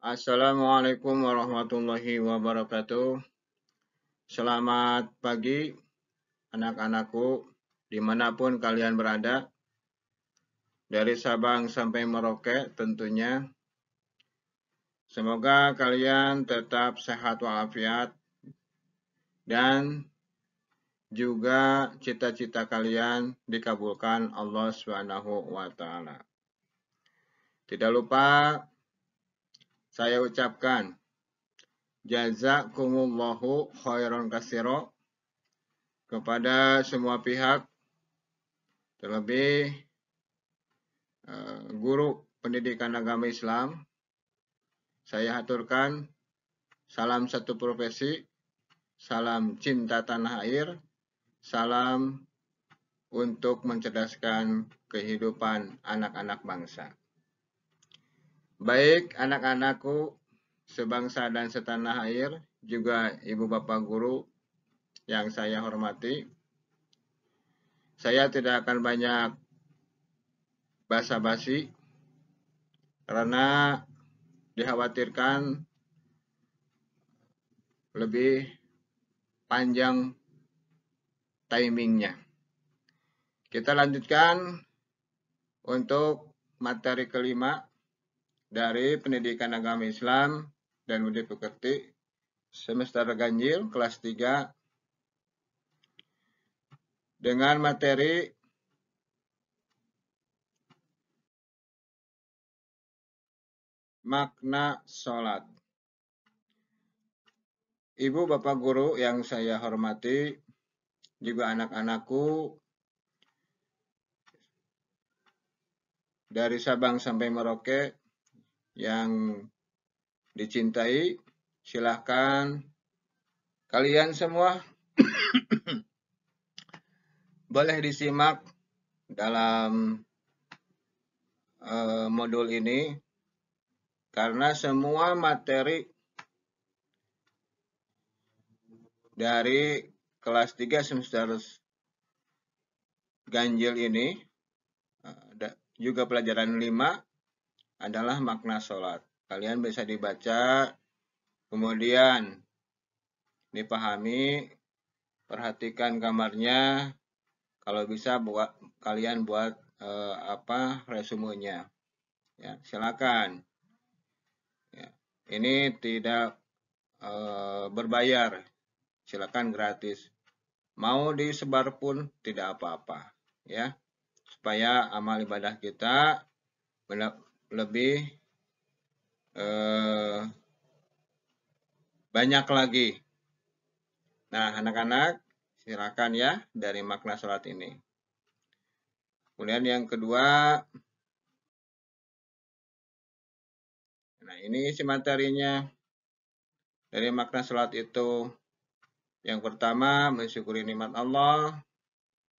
Assalamualaikum warahmatullahi wabarakatuh. Selamat pagi, anak-anakku, dimanapun kalian berada. Dari Sabang sampai Merauke tentunya. Semoga kalian tetap sehat walafiat dan juga cita-cita kalian dikabulkan Allah Subhanahu wa taala. Tidak lupa saya ucapkan jazakumullahu khairan kasiro kepada semua pihak terlebih eh, guru pendidikan agama Islam saya aturkan salam satu profesi salam cinta tanah air salam untuk mencerdaskan kehidupan anak-anak bangsa Baik anak-anakku, sebangsa dan setanah air, juga ibu bapak guru yang saya hormati. Saya tidak akan banyak basa-basi karena dikhawatirkan lebih panjang timingnya. Kita lanjutkan untuk materi kelima dari Pendidikan Agama Islam dan Budi Pekerti semester ganjil kelas 3 dengan materi makna sholat. Ibu Bapak Guru yang saya hormati, juga anak-anakku dari Sabang sampai Merauke, yang dicintai, silahkan kalian semua boleh disimak dalam uh, modul ini karena semua materi dari kelas 3 semester ganjil ini eh, juga pelajaran 5 adalah makna sholat. Kalian bisa dibaca, kemudian dipahami, perhatikan kamarnya. Kalau bisa buat kalian buat e, apa resumenya. Ya, silakan. Ya, ini tidak e, berbayar. Silakan gratis. Mau disebar pun tidak apa-apa, ya. Supaya amal ibadah kita lebih eh, banyak lagi. Nah, anak-anak, silakan ya dari makna sholat ini. Kemudian yang kedua, nah ini isi materinya dari makna sholat itu. Yang pertama, mensyukuri nikmat Allah,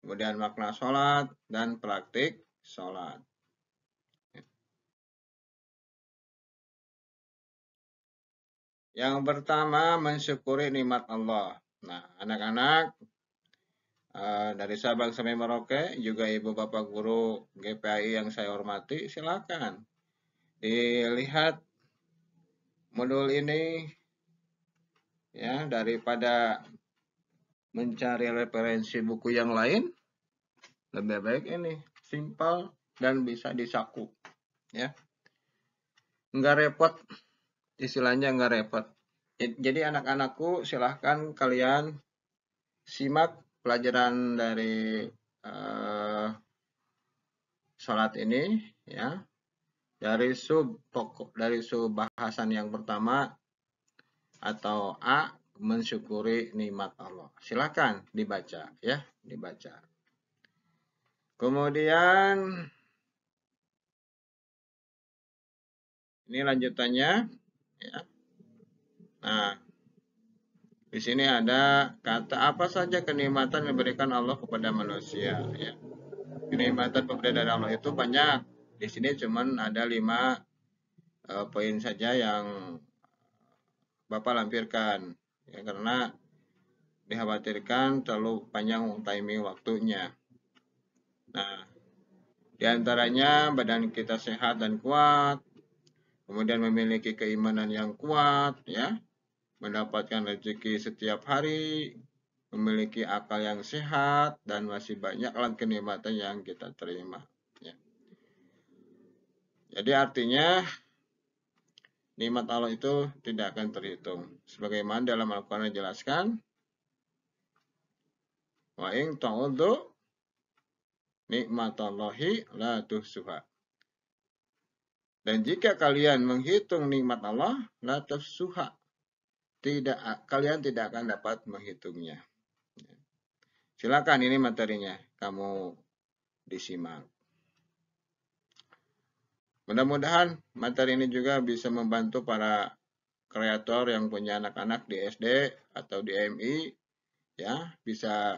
kemudian makna sholat, dan praktik sholat. Yang pertama, mensyukuri nikmat Allah. Nah, anak-anak eh, dari Sabang sampai Merauke, juga ibu bapak guru GPI yang saya hormati, silakan dilihat modul ini ya daripada mencari referensi buku yang lain lebih baik ini simpel dan bisa disaku. ya nggak repot istilahnya nggak repot. Jadi anak-anakku silahkan kalian simak pelajaran dari uh, sholat ini ya dari sub pokok dari sub bahasan yang pertama atau A mensyukuri nikmat Allah. Silahkan dibaca ya, dibaca. Kemudian ini lanjutannya Ya. Nah, di sini ada kata apa saja kenikmatan yang diberikan Allah kepada manusia. Ya. Kenikmatan pemberian dari Allah itu banyak. Di sini cuman ada lima uh, poin saja yang Bapak lampirkan. Ya, karena dikhawatirkan terlalu panjang timing waktunya. Nah, di antaranya badan kita sehat dan kuat, kemudian memiliki keimanan yang kuat, ya, mendapatkan rezeki setiap hari, memiliki akal yang sehat, dan masih banyak kenikmatan yang kita terima. Ya. Jadi artinya nikmat Allah itu tidak akan terhitung. Sebagaimana dalam Al-Quran dijelaskan, Wa ing ta'udhu nikmatallahi la tuhsuha. Dan jika kalian menghitung nikmat Allah, la tafsuha. Tidak, kalian tidak akan dapat menghitungnya. Silakan ini materinya, kamu disimak. Mudah-mudahan materi ini juga bisa membantu para kreator yang punya anak-anak di SD atau di MI ya bisa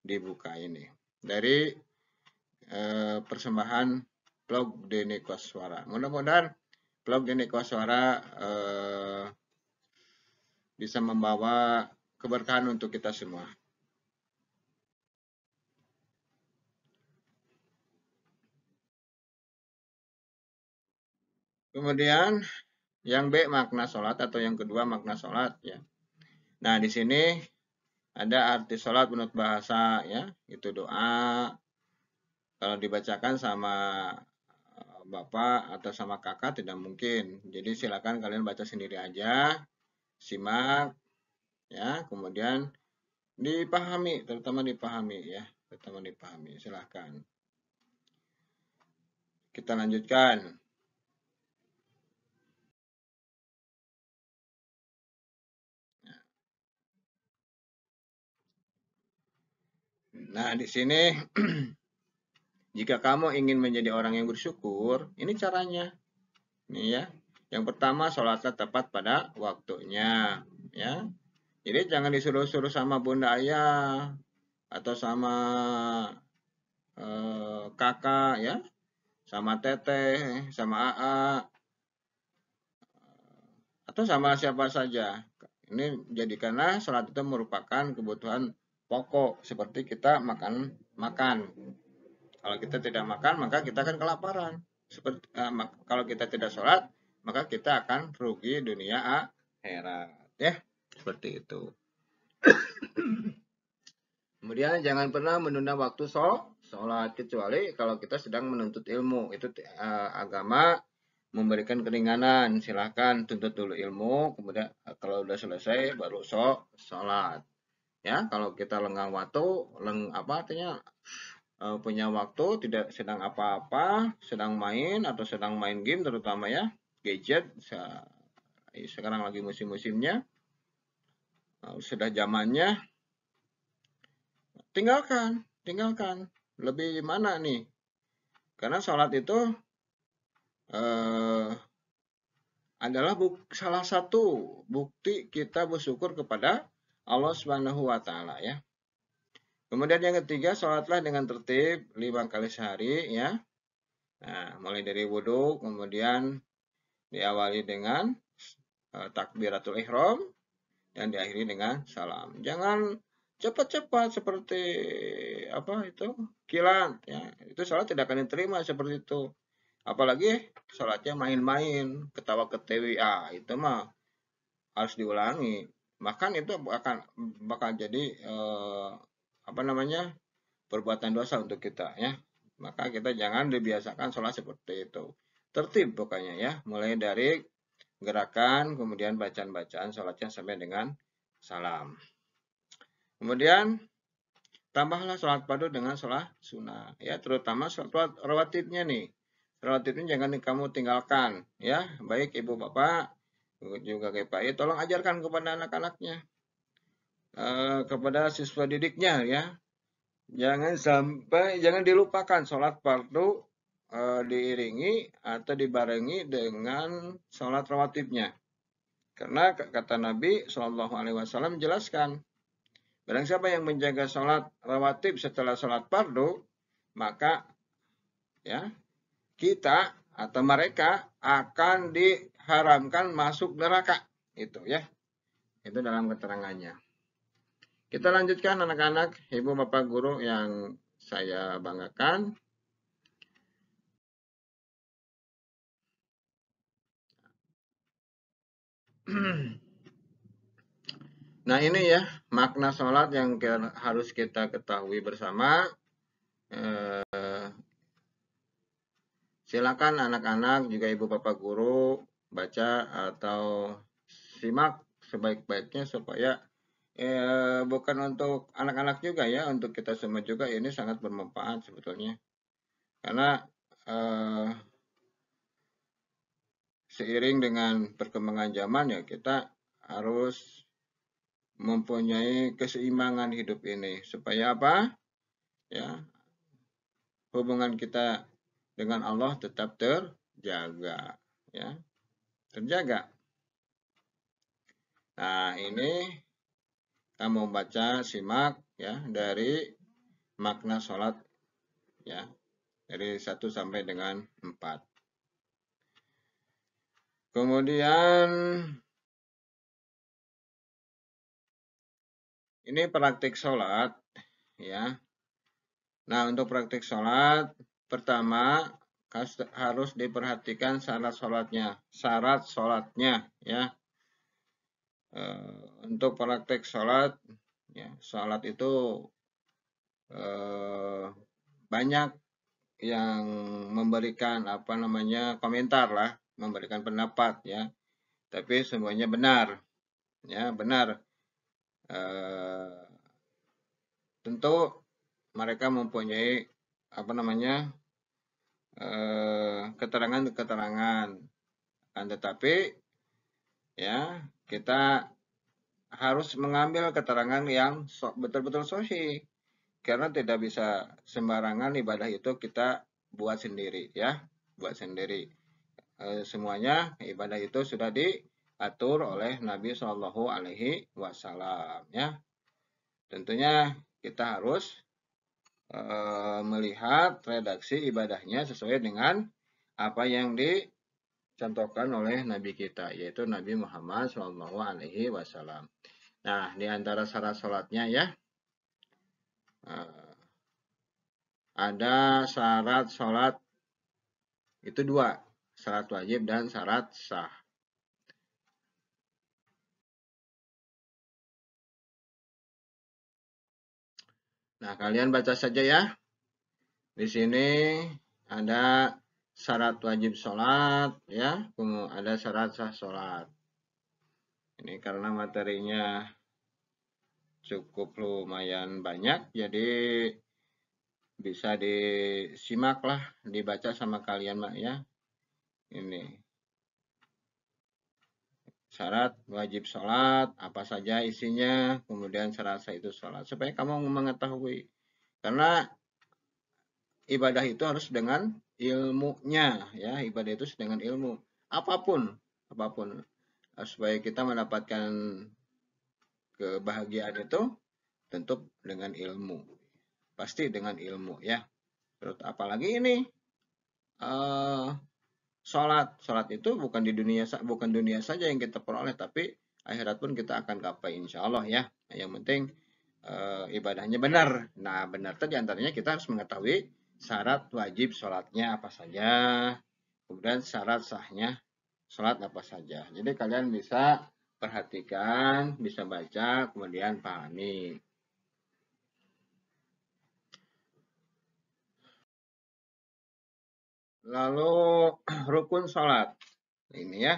dibuka ini dari eh, persembahan blog Dene Koswara. Mudah-mudahan blog Dene Koswara eh, bisa membawa keberkahan untuk kita semua. Kemudian yang B makna sholat atau yang kedua makna sholat ya. Nah di sini ada arti sholat menurut bahasa ya itu doa kalau dibacakan sama bapak atau sama kakak tidak mungkin. Jadi silakan kalian baca sendiri aja, simak, ya, kemudian dipahami, terutama dipahami ya, terutama dipahami. Silakan. Kita lanjutkan. Nah, di sini Jika kamu ingin menjadi orang yang bersyukur, ini caranya. ini ya. Yang pertama, sholatnya tepat pada waktunya. Ya. Jadi jangan disuruh-suruh sama bunda ayah atau sama eh, kakak ya, sama teteh, sama AA atau sama siapa saja. Ini jadikanlah sholat itu merupakan kebutuhan pokok seperti kita makan makan kalau kita tidak makan, maka kita akan kelaparan. Seperti, uh, kalau kita tidak sholat, maka kita akan rugi dunia akhirat. Ya, seperti itu. Kemudian jangan pernah menunda waktu sholat kecuali kalau kita sedang menuntut ilmu. Itu uh, agama memberikan keringanan silahkan tuntut dulu ilmu kemudian eh, kalau sudah selesai baru sholat ya kalau kita lenggang waktu leng apa artinya uh, punya waktu tidak sedang apa-apa, sedang main atau sedang main game terutama ya, gadget eh, sekarang lagi musim-musimnya. Uh, sudah zamannya tinggalkan, tinggalkan. Lebih mana nih? Karena sholat itu uh, adalah salah satu bukti kita bersyukur kepada Allah Subhanahu wa taala ya. Kemudian yang ketiga, sholatlah dengan tertib lima kali sehari ya. Nah, mulai dari wudhu, kemudian diawali dengan uh, takbiratul ihram dan diakhiri dengan salam. Jangan cepat-cepat seperti apa itu kilat ya. Itu sholat tidak akan diterima seperti itu. Apalagi sholatnya main-main, ketawa ke TWA itu mah harus diulangi. Bahkan itu akan bakal jadi uh, apa namanya perbuatan dosa untuk kita ya maka kita jangan dibiasakan sholat seperti itu tertib pokoknya ya mulai dari gerakan kemudian bacaan-bacaan sholatnya sampai dengan salam kemudian tambahlah sholat padu dengan sholat sunnah ya terutama sholat rawatibnya nih rawatibnya jangan kamu tinggalkan ya baik ibu bapak juga kayak ya tolong ajarkan kepada anak-anaknya Eh, kepada siswa didiknya ya. Jangan sampai jangan dilupakan sholat fardu eh, diiringi atau dibarengi dengan sholat rawatibnya. Karena kata Nabi Shallallahu Alaihi Wasallam menjelaskan, barang siapa yang menjaga sholat rawatib setelah sholat fardu, maka ya kita atau mereka akan diharamkan masuk neraka itu ya itu dalam keterangannya kita lanjutkan anak-anak, ibu bapak guru yang saya banggakan. Nah ini ya makna sholat yang harus kita ketahui bersama. Eh, silakan anak-anak juga ibu bapak guru baca atau simak sebaik-baiknya supaya eh, bukan untuk anak-anak juga ya, untuk kita semua juga ini sangat bermanfaat sebetulnya. Karena eh, seiring dengan perkembangan zaman ya kita harus mempunyai keseimbangan hidup ini supaya apa? Ya. Hubungan kita dengan Allah tetap terjaga, ya. Terjaga. Nah, ini kita mau baca simak ya dari makna sholat ya dari satu sampai dengan empat Kemudian ini praktik sholat ya. Nah untuk praktik sholat pertama harus diperhatikan syarat sholatnya, syarat sholatnya ya. Eh, untuk praktek sholat ya sholat itu eh, banyak yang memberikan apa namanya komentar lah memberikan pendapat ya tapi semuanya benar ya benar eh, tentu mereka mempunyai apa namanya keterangan-keterangan akan nah, tetapi ya kita harus mengambil keterangan yang betul-betul sosi karena tidak bisa sembarangan ibadah itu kita buat sendiri ya buat sendiri e, semuanya ibadah itu sudah diatur oleh Nabi Shallallahu Alaihi Wasallam ya tentunya kita harus e, melihat redaksi ibadahnya sesuai dengan apa yang di dicontohkan oleh Nabi kita, yaitu Nabi Muhammad Shallallahu Alaihi Wasallam. Nah, di antara syarat sholatnya ya, eh, ada syarat sholat itu dua, syarat wajib dan syarat sah. Nah, kalian baca saja ya. Di sini ada syarat wajib sholat ya ada syarat sah sholat ini karena materinya cukup lumayan banyak jadi bisa disimak lah dibaca sama kalian mak ya ini syarat wajib sholat apa saja isinya kemudian syarat sah itu sholat supaya kamu mengetahui karena ibadah itu harus dengan ilmunya ya ibadah itu dengan ilmu apapun apapun eh, supaya kita mendapatkan kebahagiaan itu tentu dengan ilmu pasti dengan ilmu ya terus apalagi ini uh, sholat sholat itu bukan di dunia bukan dunia saja yang kita peroleh tapi akhirat pun kita akan gapai insya Allah ya yang penting uh, ibadahnya benar nah benar tadi antaranya kita harus mengetahui syarat wajib sholatnya apa saja, kemudian syarat sahnya sholat apa saja. Jadi kalian bisa perhatikan, bisa baca, kemudian pahami. Lalu rukun sholat. Ini ya,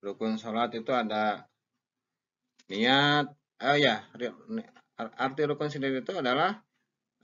rukun sholat itu ada niat, oh ya, arti rukun sendiri itu adalah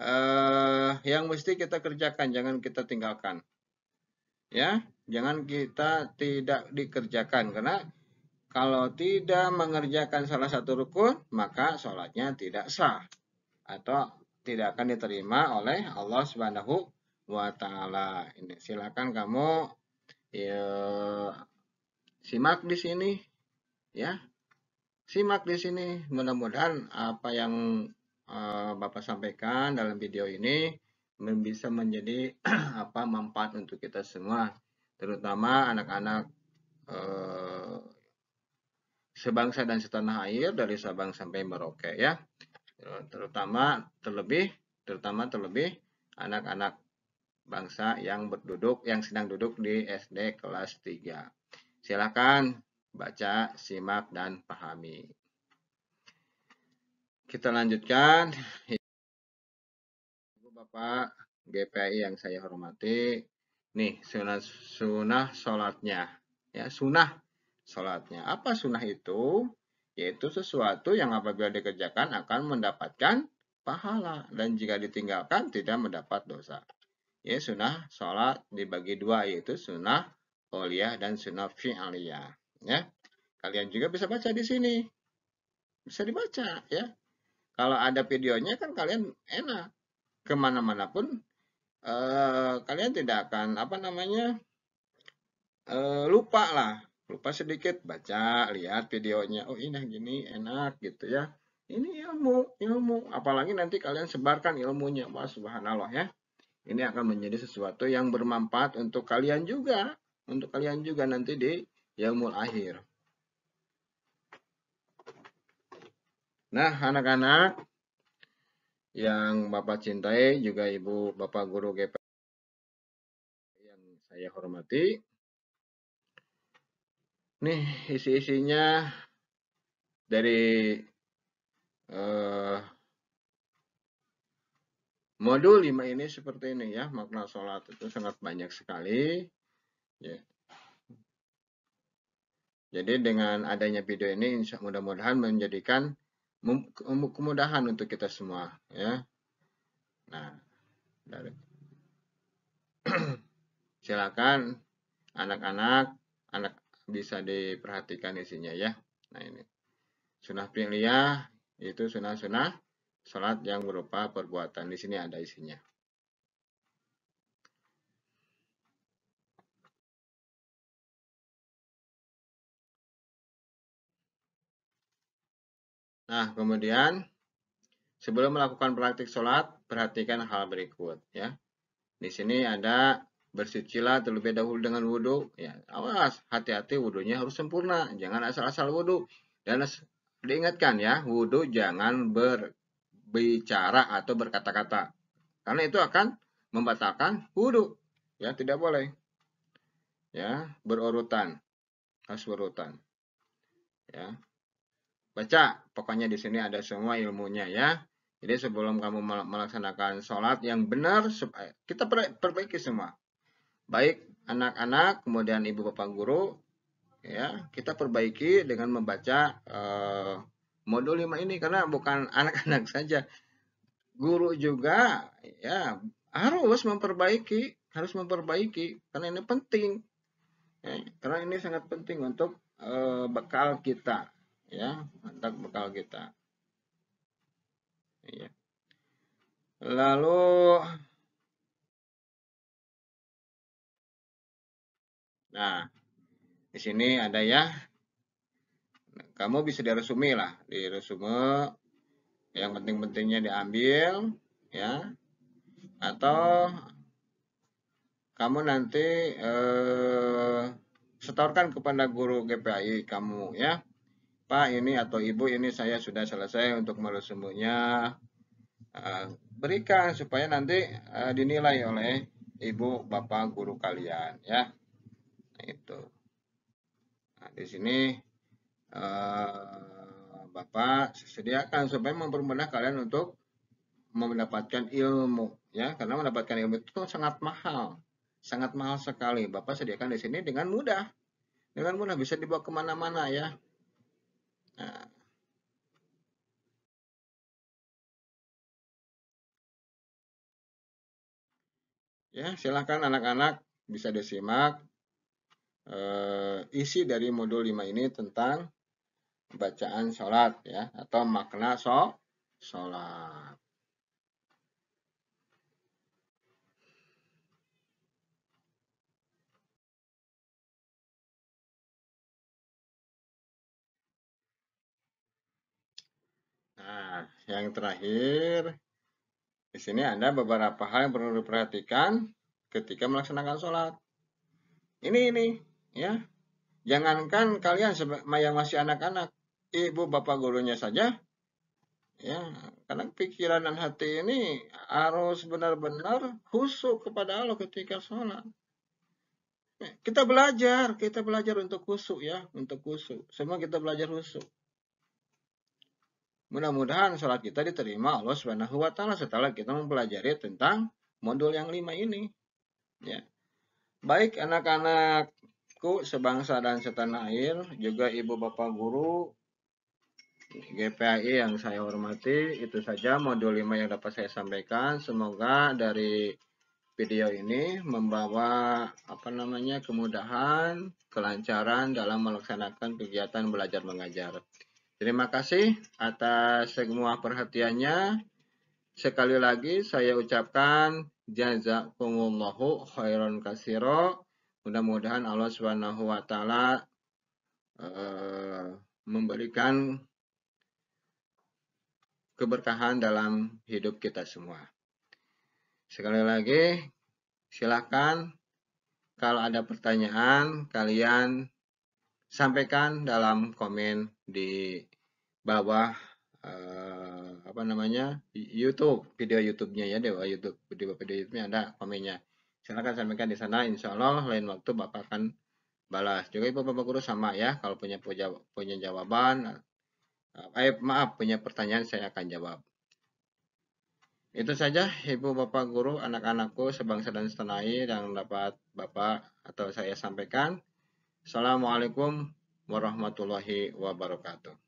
uh, yang mesti kita kerjakan, jangan kita tinggalkan. Ya, jangan kita tidak dikerjakan karena kalau tidak mengerjakan salah satu rukun, maka sholatnya tidak sah atau tidak akan diterima oleh Allah Subhanahu wa taala. Ini silakan kamu ya, simak di sini ya. Simak di sini mudah-mudahan apa yang Eh, Bapak sampaikan dalam video ini bisa menjadi apa manfaat untuk kita semua, terutama anak-anak eh, sebangsa dan setanah air dari Sabang sampai Merauke ya. Terutama terlebih terutama terlebih anak-anak bangsa yang berduduk yang sedang duduk di SD kelas 3. Silakan baca, simak dan pahami kita lanjutkan. Ibu Bapak GPI yang saya hormati, nih sunah sunah sholatnya, ya sunah sholatnya. Apa sunah itu? Yaitu sesuatu yang apabila dikerjakan akan mendapatkan pahala dan jika ditinggalkan tidak mendapat dosa. Ya sunah sholat dibagi dua yaitu sunah oliyah dan sunah fi'aliyah. Ya, kalian juga bisa baca di sini. Bisa dibaca ya kalau ada videonya kan kalian enak kemana-mana pun eh, kalian tidak akan apa namanya eh, lupa lah lupa sedikit baca lihat videonya oh ini gini enak gitu ya ini ilmu ilmu apalagi nanti kalian sebarkan ilmunya wah subhanallah ya ini akan menjadi sesuatu yang bermanfaat untuk kalian juga untuk kalian juga nanti di ilmu akhir Nah, anak-anak yang Bapak cintai, juga Ibu Bapak Guru GP yang saya hormati. Nih, isi-isinya dari eh, modul 5 ini seperti ini ya. Makna sholat itu sangat banyak sekali. Ya. Jadi dengan adanya video ini mudah-mudahan menjadikan kemudahan untuk kita semua ya. Nah, dari silakan anak-anak anak bisa diperhatikan isinya ya. Nah, ini. Sunnah pilihan itu sunnah-sunnah salat yang berupa perbuatan. Di sini ada isinya. Nah, kemudian sebelum melakukan praktik sholat, perhatikan hal berikut ya. Di sini ada bersucilah terlebih dahulu dengan wudhu. Ya, awas, hati-hati wudhunya harus sempurna, jangan asal-asal wudhu. Dan diingatkan ya, wudhu jangan berbicara atau berkata-kata. Karena itu akan membatalkan wudhu. Ya, tidak boleh. Ya, berurutan. Harus berurutan. Ya. Baca Pokoknya di sini ada semua ilmunya ya. Jadi sebelum kamu melaksanakan sholat yang benar, eh, kita perbaiki semua. Baik anak-anak, kemudian ibu bapak guru, ya kita perbaiki dengan membaca uh, modul 5 ini karena bukan anak-anak saja, guru juga ya harus memperbaiki, harus memperbaiki karena ini penting. Ya, karena ini sangat penting untuk uh, bekal kita ya mantap bekal kita ya lalu nah di sini ada ya kamu bisa diresumi lah di resume yang penting-pentingnya diambil ya atau kamu nanti eh, setorkan kepada guru GPI kamu ya Pak ini atau Ibu ini saya sudah selesai untuk meresemunya. Eh, berikan supaya nanti eh, dinilai oleh Ibu, Bapak, guru kalian ya. Nah, itu. Nah, di sini eh, Bapak sediakan supaya mempermudah kalian untuk mendapatkan ilmu ya karena mendapatkan ilmu itu sangat mahal sangat mahal sekali bapak sediakan di sini dengan mudah dengan mudah bisa dibawa kemana-mana ya Nah. Ya, silahkan anak-anak bisa disimak e, isi dari modul 5 ini tentang bacaan sholat ya atau makna sholat. yang terakhir, di sini ada beberapa hal yang perlu diperhatikan ketika melaksanakan sholat. Ini, ini, ya. Jangankan kalian yang masih anak-anak, ibu bapak gurunya saja, ya, karena pikiran dan hati ini harus benar-benar khusyuk kepada Allah ketika sholat. Kita belajar, kita belajar untuk khusyuk ya, untuk khusyuk. Semua kita belajar khusyuk. Mudah-mudahan sholat kita diterima Allah Subhanahu wa taala setelah kita mempelajari tentang modul yang lima ini. Ya. Baik anak-anakku sebangsa dan setanah air, juga ibu bapak guru GPAI yang saya hormati, itu saja modul 5 yang dapat saya sampaikan. Semoga dari video ini membawa apa namanya kemudahan, kelancaran dalam melaksanakan kegiatan belajar mengajar. Terima kasih atas semua perhatiannya. Sekali lagi saya ucapkan jazakumullahu khairan kasiro. Mudah-mudahan Allah Subhanahu wa taala uh, memberikan keberkahan dalam hidup kita semua. Sekali lagi silakan kalau ada pertanyaan kalian sampaikan dalam komen di bawah uh, apa namanya YouTube video YouTube-nya ya Dewa YouTube di video YouTube-nya ada komennya silakan sampaikan di sana Insya Allah lain waktu bapak akan balas juga ibu bapak guru sama ya kalau punya punya, jawaban eh, eh maaf punya pertanyaan saya akan jawab itu saja ibu bapak guru anak-anakku sebangsa dan setanah air yang dapat bapak atau saya sampaikan Assalamualaikum warahmatullahi wabarakatuh.